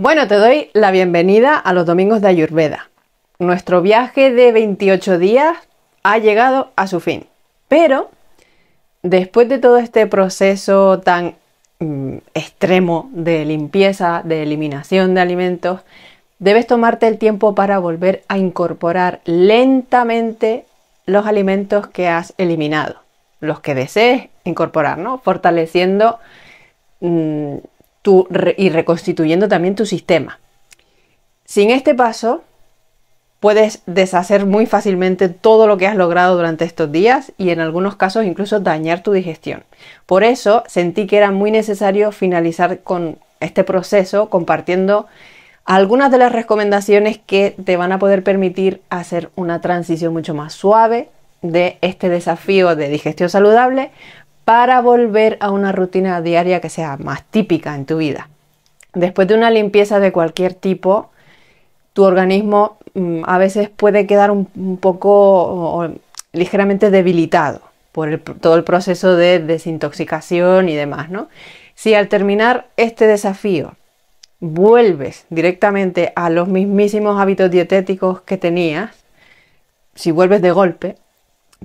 Bueno, te doy la bienvenida a los domingos de Ayurveda. Nuestro viaje de 28 días ha llegado a su fin. Pero, después de todo este proceso tan mm, extremo de limpieza, de eliminación de alimentos, debes tomarte el tiempo para volver a incorporar lentamente los alimentos que has eliminado, los que desees incorporar, ¿no? Fortaleciendo... Mm, y reconstituyendo también tu sistema. Sin este paso, puedes deshacer muy fácilmente todo lo que has logrado durante estos días y en algunos casos incluso dañar tu digestión. Por eso sentí que era muy necesario finalizar con este proceso compartiendo algunas de las recomendaciones que te van a poder permitir hacer una transición mucho más suave de este desafío de digestión saludable para volver a una rutina diaria que sea más típica en tu vida. Después de una limpieza de cualquier tipo, tu organismo mm, a veces puede quedar un, poco ligeramente debilitado por todo el proceso de desintoxicación y demás, ¿no? Si al terminar este desafío vuelves directamente a los mismísimos hábitos dietéticos que tenías, si vuelves de golpe,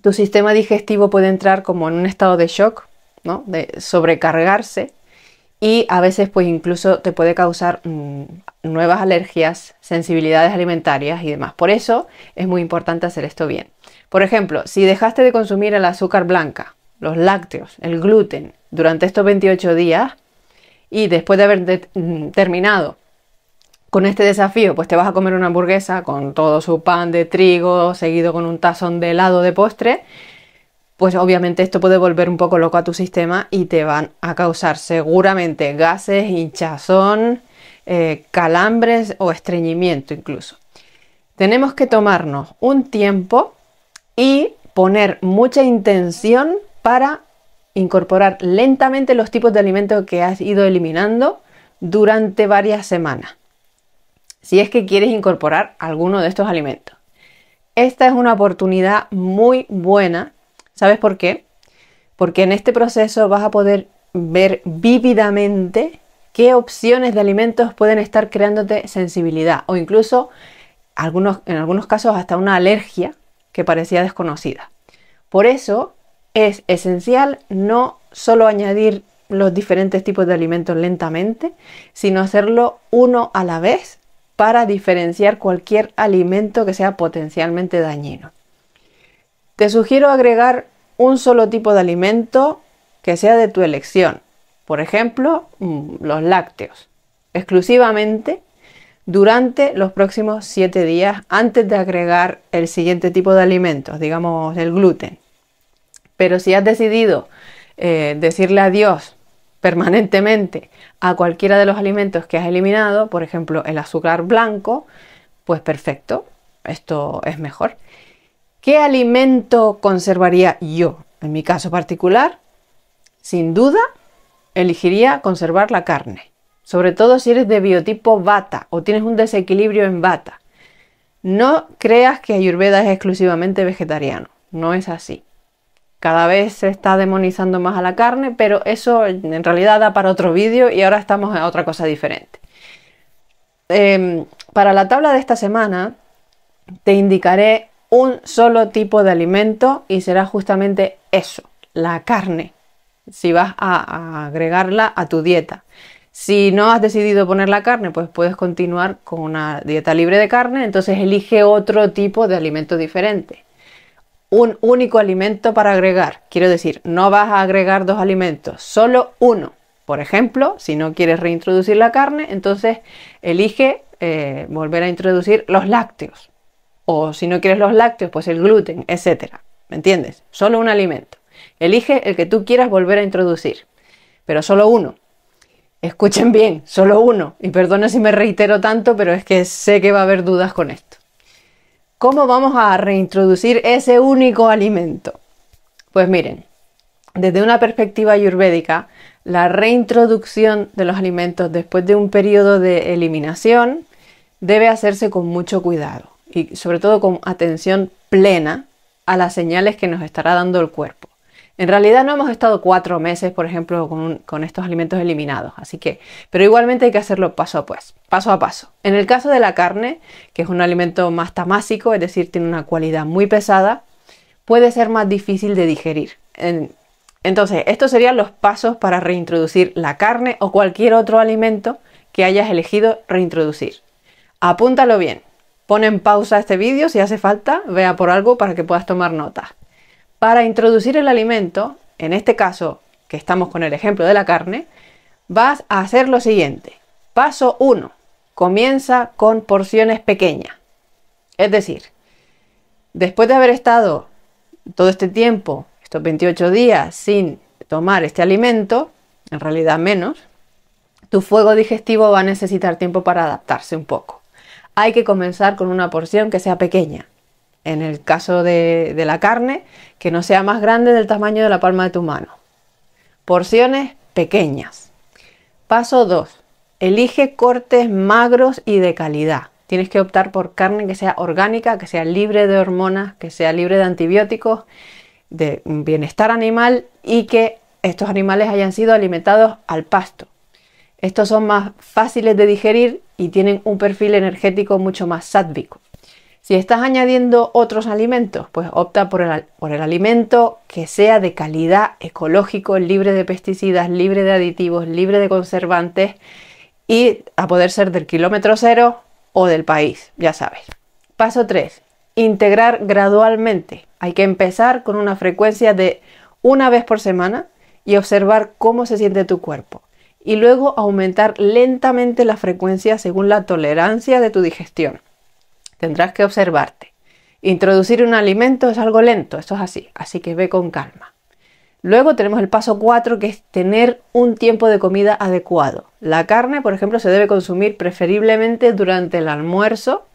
tu sistema digestivo puede entrar como en un estado de shock, ¿no? de sobrecargarse y a veces pues incluso te puede causar mm, nuevas alergias, sensibilidades alimentarias y demás. Por eso es muy importante hacer esto bien. Por ejemplo, si dejaste de consumir el azúcar blanca, los lácteos, el gluten durante estos 28 días y después de haber mm, terminado con este desafío, pues te vas a comer una hamburguesa con todo su pan de trigo, seguido con un tazón de helado de postre, pues obviamente esto puede volver un poco loco a tu sistema y te van a causar seguramente gases, hinchazón, eh, calambres o estreñimiento incluso. Tenemos que tomarnos un tiempo y poner mucha intención para incorporar lentamente los tipos de alimentos que has ido eliminando durante varias semanas si es que quieres incorporar alguno de estos alimentos. Esta es una oportunidad muy buena. ¿Sabes por qué? Porque en este proceso vas a poder ver vívidamente qué opciones de alimentos pueden estar creándote sensibilidad o incluso algunos, en algunos casos hasta una alergia que parecía desconocida. Por eso es esencial no solo añadir los diferentes tipos de alimentos lentamente, sino hacerlo uno a la vez para diferenciar cualquier alimento que sea potencialmente dañino. Te sugiero agregar un solo tipo de alimento que sea de tu elección, por ejemplo, mm, los lácteos, exclusivamente durante los próximos 7 días antes de agregar el siguiente tipo de alimentos, digamos el gluten. Pero si has decidido eh, decirle adiós permanentemente a cualquiera de los alimentos que has eliminado, por ejemplo el azúcar blanco, pues perfecto, esto es mejor. ¿Qué alimento conservaría yo? En mi caso particular, sin duda, elegiría conservar la carne, sobre todo si eres de biotipo bata o tienes un desequilibrio en bata. No creas que Ayurveda es exclusivamente vegetariano, no es así. Cada vez se está demonizando más a la carne, pero eso en realidad da para otro vídeo y ahora estamos en otra cosa diferente. Em, para la tabla de esta semana te indicaré un solo tipo de alimento y será justamente eso, la carne, si vas a agregarla a tu dieta. Si no has decidido poner la carne, pues puedes continuar con una dieta libre de carne, entonces elige otro tipo de alimento diferente un único alimento para agregar. Quiero decir, no vas a agregar dos alimentos, solo uno. Por ejemplo, si no quieres reintroducir la carne, entonces elige eh, volver a introducir los lácteos. O si no quieres los lácteos, pues el gluten, etc. ¿Me entiendes? Solo un alimento. Elige el que tú quieras volver a introducir, pero solo uno. Escuchen bien, solo uno. Y perdona si me reitero tanto, pero es que sé que va a haber dudas con esto. ¿Cómo vamos a reintroducir ese único alimento? Pues miren, desde una perspectiva ayurvédica, la reintroducción de los alimentos después de un periodo de eliminación debe hacerse con mucho cuidado y sobre todo con atención plena a las señales que nos estará dando el cuerpo. En realidad no hemos estado cuatro meses, por ejemplo, con, estos alimentos eliminados, así que, pero igualmente hay que hacerlo paso a, paso, pues, paso a paso. En el caso de la carne, que es un alimento más tamásico, es decir, tiene una cualidad muy pesada, puede ser más difícil de digerir. entonces, estos serían los pasos para reintroducir la carne o cualquier otro alimento que hayas elegido reintroducir. Apúntalo bien. Pon en pausa este vídeo si hace falta, vea por algo para que puedas tomar nota para introducir el alimento, en este caso que estamos con el ejemplo de la carne, vas a hacer lo siguiente. Paso 1. Comienza con porciones pequeñas. Es decir, después de haber estado todo este tiempo, estos 28 días, sin tomar este alimento, en realidad menos, tu fuego digestivo va a necesitar tiempo para adaptarse un poco. Hay que comenzar con una porción que sea pequeña en el caso de, la carne, que no sea más grande del tamaño de la palma de tu mano. Porciones pequeñas. Paso 2. Elige cortes magros y de calidad. Tienes que optar por carne que sea orgánica, que sea libre de hormonas, que sea libre de antibióticos, de bienestar animal y que estos animales hayan sido alimentados al pasto. Estos son más fáciles de digerir y tienen un perfil energético mucho más sádvico. Si estás añadiendo otros alimentos, pues opta por el, por el, alimento que sea de calidad, ecológico, libre de pesticidas, libre de aditivos, libre de conservantes y a poder ser del kilómetro cero o del país, ya sabes. Paso 3. Integrar gradualmente. Hay que empezar con una frecuencia de una vez por semana y observar cómo se siente tu cuerpo. Y luego aumentar lentamente la frecuencia según la tolerancia de tu digestión. Tendrás que observarte. Introducir un alimento es algo lento, Esto es así, así que ve con calma. Luego tenemos el paso 4 que es tener un tiempo de comida adecuado. La carne, por ejemplo, se debe consumir preferiblemente durante el almuerzo,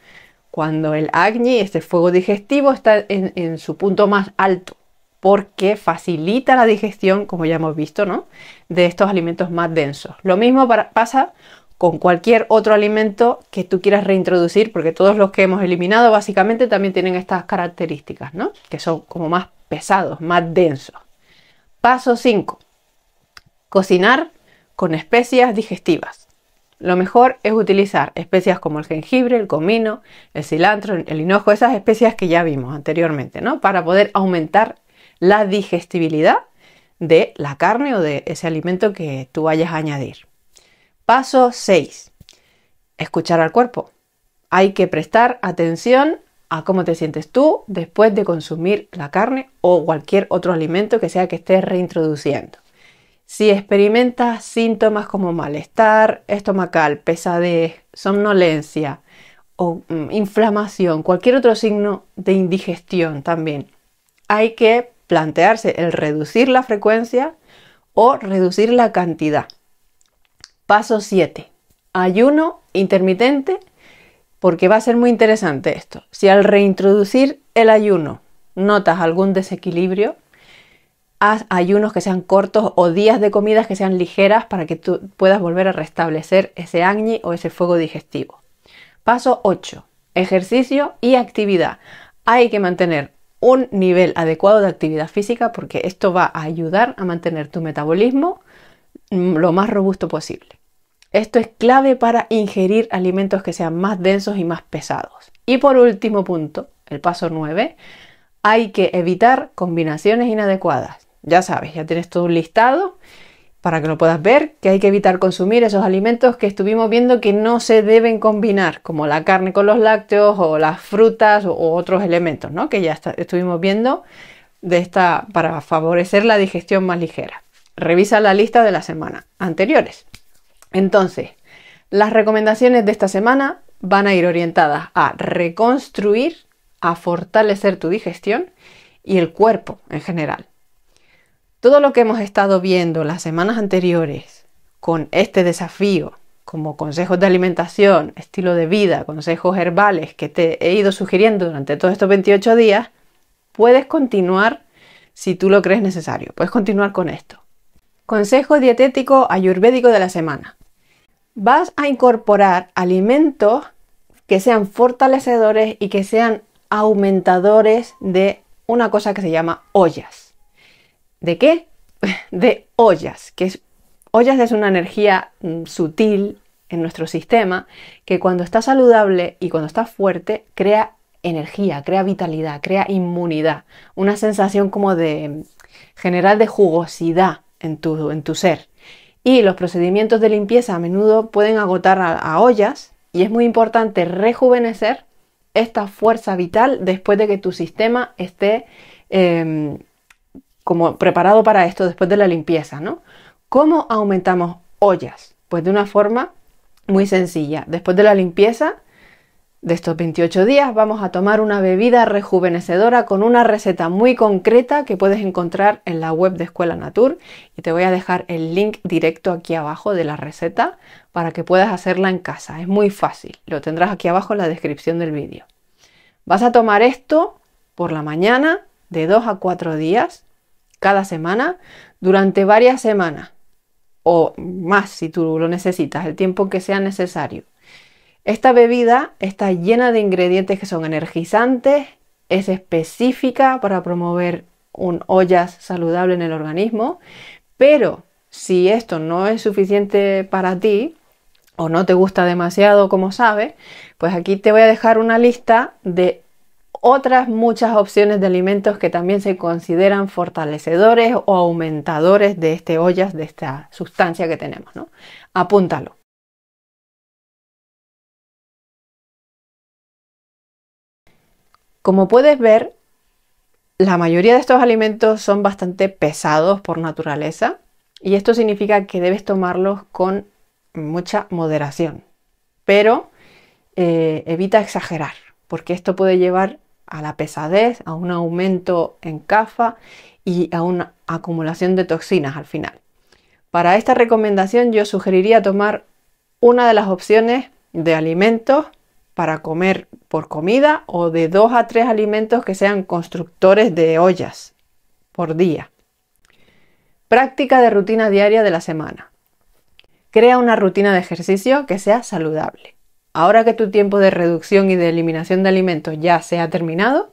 cuando el agni, este fuego digestivo, está en, su punto más alto porque facilita la digestión, como ya hemos visto, ¿no? De estos alimentos más densos. Lo mismo pasa con cualquier otro alimento que tú quieras reintroducir, porque todos los que hemos eliminado básicamente también tienen estas características, ¿no? Que son como más pesados, más densos. Paso 5. Cocinar con especias digestivas. Lo mejor es utilizar especias como el jengibre, el comino, el cilantro, el hinojo, esas especias que ya vimos anteriormente, ¿no? Para poder aumentar la digestibilidad de la carne o de ese alimento que tú vayas a añadir. Paso 6. Escuchar al cuerpo. Hay que prestar atención a cómo te sientes tú después de consumir la carne o cualquier otro alimento que sea que estés reintroduciendo. Si experimentas síntomas como malestar estomacal, pesadez, somnolencia o mm, inflamación, cualquier otro signo de indigestión también, hay que plantearse el reducir la frecuencia o reducir la cantidad. Paso 7. Ayuno intermitente, porque va a ser muy interesante esto. Si al reintroducir el ayuno notas algún desequilibrio, haz ayunos que sean cortos o días de comidas que sean ligeras para que tú puedas volver a restablecer ese Agni o ese fuego digestivo. Paso 8. Ejercicio y actividad. Hay que mantener un nivel adecuado de actividad física porque esto va a ayudar a mantener tu metabolismo mm, lo más robusto posible. Esto es clave para ingerir alimentos que sean más densos y más pesados. Y por último punto, el paso 9, hay que evitar combinaciones inadecuadas. Ya sabes, ya tienes todo un listado para que lo puedas ver, que hay que evitar consumir esos alimentos que estuvimos viendo que no se deben combinar, como la carne con los lácteos o las frutas o otros elementos, ¿no? Que ya estuvimos viendo de esta para favorecer la digestión más ligera. Revisa la lista de la semana anteriores. Entonces, las recomendaciones de esta semana van a ir orientadas a reconstruir, a fortalecer tu digestión y el cuerpo en general. Todo lo que hemos estado viendo las semanas anteriores con este desafío, como consejos de alimentación, estilo de vida, consejos herbales que te he ido sugiriendo durante todos estos 28 días, puedes continuar si tú lo crees necesario. Puedes continuar con esto. Consejo dietético ayurvédico de la semana vas a incorporar alimentos que sean fortalecedores y que sean aumentadores de una cosa que se llama ollas. ¿De qué? De ollas, que ollas es una energía mm, sutil en nuestro sistema que cuando está saludable y cuando está fuerte crea energía, crea vitalidad, crea inmunidad, una sensación como de mm, general de jugosidad en en tu ser y los procedimientos de limpieza a menudo pueden agotar a, ollas y es muy importante rejuvenecer esta fuerza vital después de que tu sistema esté em, como preparado para esto después de la limpieza, ¿no? ¿Cómo aumentamos ollas? Pues de una forma muy sencilla. Después de la limpieza, de estos 28 días vamos a tomar una bebida rejuvenecedora con una receta muy concreta que puedes encontrar en la web de Escuela Natur y te voy a dejar el link directo aquí abajo de la receta para que puedas hacerla en casa. Es muy fácil, lo tendrás aquí abajo en la descripción del vídeo. Vas a tomar esto por la mañana de 2 a 4 días cada semana durante varias semanas o más si tú lo necesitas, el tiempo que sea necesario. Esta bebida está llena de ingredientes que son energizantes, es específica para promover un ollas saludable en el organismo, pero si esto no es suficiente para ti o no te gusta demasiado como sabes, pues aquí te voy a dejar una lista de otras muchas opciones de alimentos que también se consideran fortalecedores o aumentadores de este ollas, de esta sustancia que tenemos, ¿no? Apúntalo. Como puedes ver, la mayoría de estos alimentos son bastante pesados por naturaleza y esto significa que debes tomarlos con mucha moderación, pero eh, evita exagerar, porque esto puede llevar a la pesadez, a un aumento en CAFA y a una acumulación de toxinas al final. Para esta recomendación yo sugeriría tomar una de las opciones de alimentos para comer por comida o de dos a tres alimentos que sean constructores de ollas por día. Práctica de rutina diaria de la semana. Crea una rutina de ejercicio que sea saludable. Ahora que tu tiempo de reducción y de eliminación de alimentos ya se ha terminado,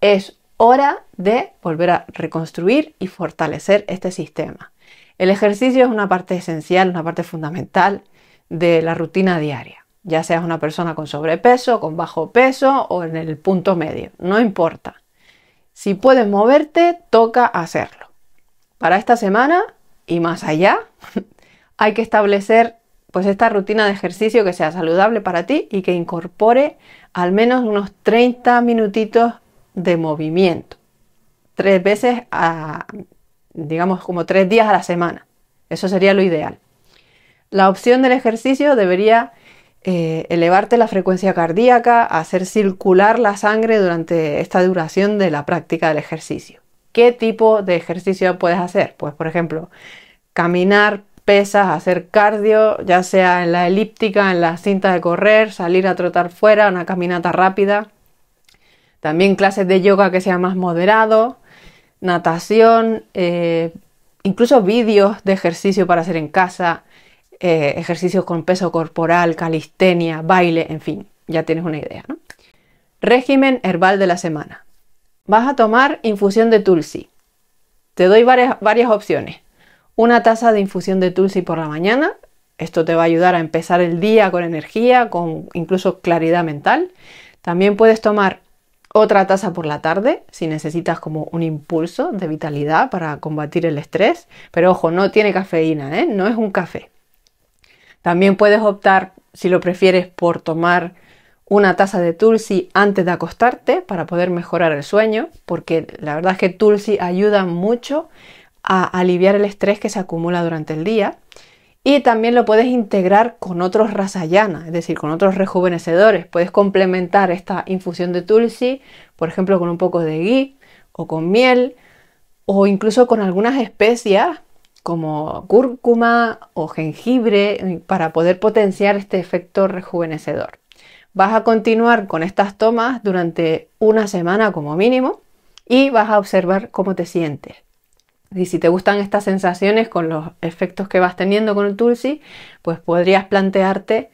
es hora de volver a reconstruir y fortalecer este sistema. El ejercicio es una parte esencial, una parte fundamental de la rutina diaria ya seas una persona con sobrepeso, con bajo peso o en el punto medio, no importa. Si puedes moverte, toca hacerlo. Para esta semana y más allá, hay que establecer pues esta rutina de ejercicio que sea saludable para ti y que incorpore al menos unos 30 minutitos de movimiento. Tres veces a, digamos, como tres días a la semana. Eso sería lo ideal. La opción del ejercicio debería eh, elevarte la frecuencia cardíaca, hacer circular la sangre durante esta duración de la práctica del ejercicio. ¿Qué tipo de ejercicio puedes hacer? Pues por ejemplo, caminar, pesas, hacer cardio, ya sea en la elíptica, en la cinta de correr, salir a trotar fuera, una caminata rápida. También clases de yoga que sea más moderado, natación, eh, incluso vídeos de ejercicio para hacer en casa, eh, ejercicios con peso corporal, calistenia, baile, en fin, ya tienes una idea. ¿no? Régimen herbal de la semana. Vas a tomar infusión de tulsi. Te doy varias, opciones. Una taza de infusión de tulsi por la mañana. Esto te va a ayudar a empezar el día con energía, con incluso claridad mental. También puedes tomar otra taza por la tarde si necesitas como un impulso de vitalidad para combatir el estrés. Pero ojo, no tiene cafeína, ¿eh? no es un café. También puedes optar, si lo prefieres, por tomar una taza de Tulsi antes de acostarte para poder mejorar el sueño, porque la verdad es que Tulsi ayuda mucho a aliviar el estrés que se acumula durante el día. Y también lo puedes integrar con otros rasayana, es decir, con otros rejuvenecedores. Puedes complementar esta infusión de Tulsi, por ejemplo, con un poco de ghee o con miel o incluso con algunas especias como cúrcuma o jengibre eh, para poder potenciar este efecto rejuvenecedor. Vas a continuar con estas tomas durante una semana como mínimo y vas a observar cómo te sientes. Y si te gustan estas sensaciones con los efectos que vas teniendo con el tulsi, pues podrías plantearte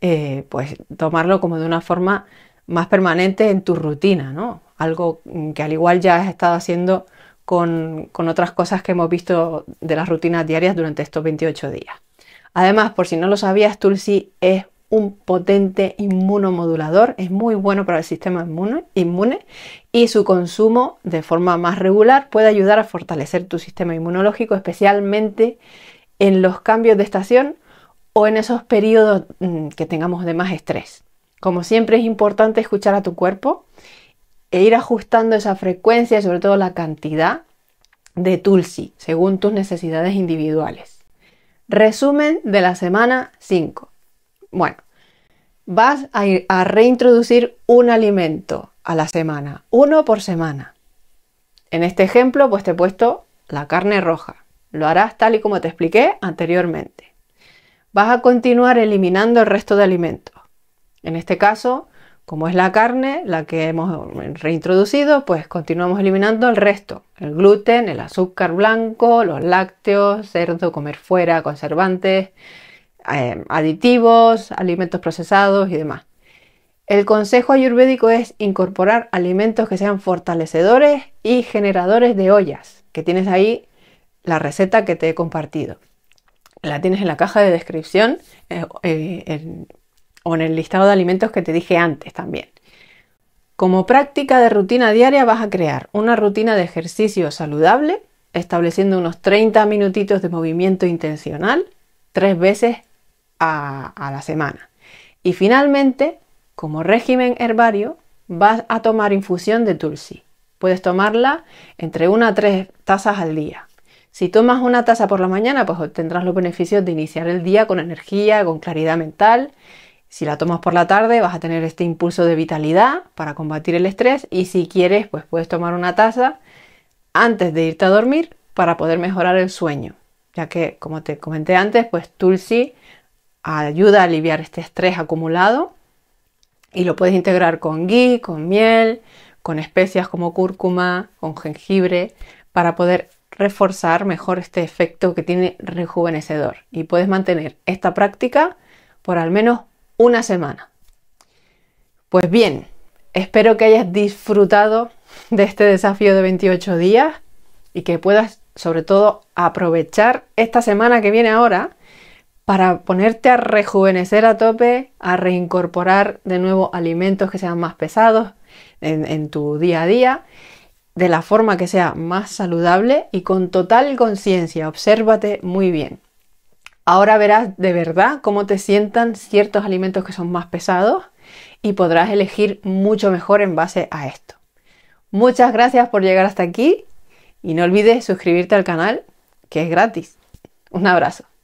eh, pues tomarlo como de una forma más permanente en tu rutina, ¿no? Algo mm, que al igual ya has estado haciendo con, otras cosas que hemos visto de las rutinas diarias durante estos 28 días. Además, por si no lo sabías, Tulsi es un potente inmunomodulador, es muy bueno para el sistema inmune, inmune, y su consumo de forma más regular puede ayudar a fortalecer tu sistema inmunológico, especialmente en los cambios de estación o en esos periodos mm, que tengamos de más estrés. Como siempre es importante escuchar a tu cuerpo e ir ajustando esa frecuencia y sobre todo la cantidad de Tulsi según tus necesidades individuales. Resumen de la semana 5. Bueno, vas a, a reintroducir un alimento a la semana, uno por semana. En este ejemplo, pues te he puesto la carne roja. Lo harás tal y como te expliqué anteriormente. Vas a continuar eliminando el resto de alimentos. En este caso, como es la carne, la que hemos reintroducido, pues continuamos eliminando el resto. El gluten, el azúcar blanco, los lácteos, cerdo, comer fuera, conservantes, eh, aditivos, alimentos procesados y demás. El consejo ayurvédico es incorporar alimentos que sean fortalecedores y generadores de ollas, que tienes ahí la receta que te he compartido. La tienes en la caja de descripción eh, eh, o en el listado de alimentos que te dije antes también. Como práctica de rutina diaria vas a crear una rutina de ejercicio saludable, estableciendo unos 30 minutitos de movimiento intencional tres veces a, la semana. Y finalmente, como régimen herbario, vas a tomar infusión de tulsi. Puedes tomarla entre una a tres tazas al día. Si tomas una taza por la mañana, pues obtendrás los beneficios de iniciar el día con energía, con claridad mental si la tomas por la tarde vas a tener este impulso de vitalidad para combatir el estrés y si quieres pues puedes tomar una taza antes de irte a dormir para poder mejorar el sueño, ya que como te comenté antes pues Tulsi ayuda a aliviar este estrés acumulado y lo puedes integrar con gui con miel, con especias como cúrcuma, con jengibre para poder reforzar mejor este efecto que tiene rejuvenecedor y puedes mantener esta práctica por al menos una semana. Pues bien, espero que hayas disfrutado de este desafío de 28 días y que puedas sobre todo aprovechar esta semana que viene ahora para ponerte a rejuvenecer a tope, a reincorporar de nuevo alimentos que sean más pesados en, en tu día a día, de la forma que sea más saludable y con total conciencia. Obsérvate muy bien. Ahora verás de verdad cómo te sientan ciertos alimentos que son más pesados y podrás elegir mucho mejor en base a esto. Muchas gracias por llegar hasta aquí y no olvides suscribirte al canal que es gratis. Un abrazo.